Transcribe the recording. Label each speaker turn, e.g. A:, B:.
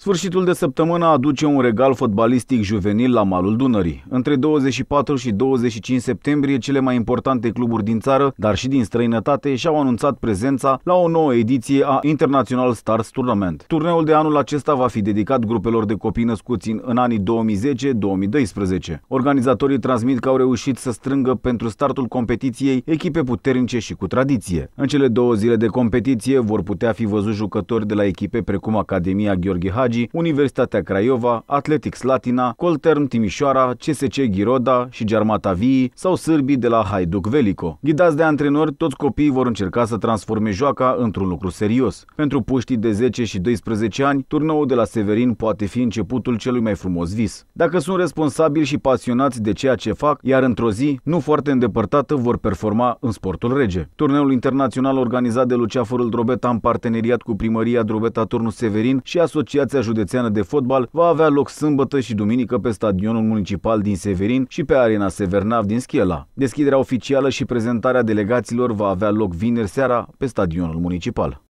A: Sfârșitul de săptămână aduce un regal fotbalistic juvenil la malul Dunării. Între 24 și 25 septembrie, cele mai importante cluburi din țară, dar și din străinătate, și-au anunțat prezența la o nouă ediție a International Stars Tournament. Turneul de anul acesta va fi dedicat grupelor de copii născuți în, în anii 2010-2012. Organizatorii transmit că au reușit să strângă pentru startul competiției echipe puternice și cu tradiție. În cele două zile de competiție vor putea fi văzut jucători de la echipe precum Academia Gheorghe Hagi, Hagi, Universitatea Craiova, Atletic Slatina, Coltern Timișoara, CSC Ghiroda și Germata Vii sau sârbii de la Haiduc Velico. Ghidați de antrenori, toți copiii vor încerca să transforme joaca într-un lucru serios. Pentru puștii de 10 și 12 ani, turneul de la Severin poate fi începutul celui mai frumos vis. Dacă sunt responsabili și pasionați de ceea ce fac, iar într-o zi, nu foarte îndepărtată, vor performa în sportul rege. Turneul internațional organizat de Luceafărul Drobeta în parteneriat cu primăria Drobeta Turnul Severin și Asociația Federația Județeană de Fotbal va avea loc sâmbătă și duminică pe stadionul municipal din Severin și pe arena Severnav din Schiela. Deschiderea oficială și prezentarea delegaților va avea loc vineri seara pe stadionul municipal.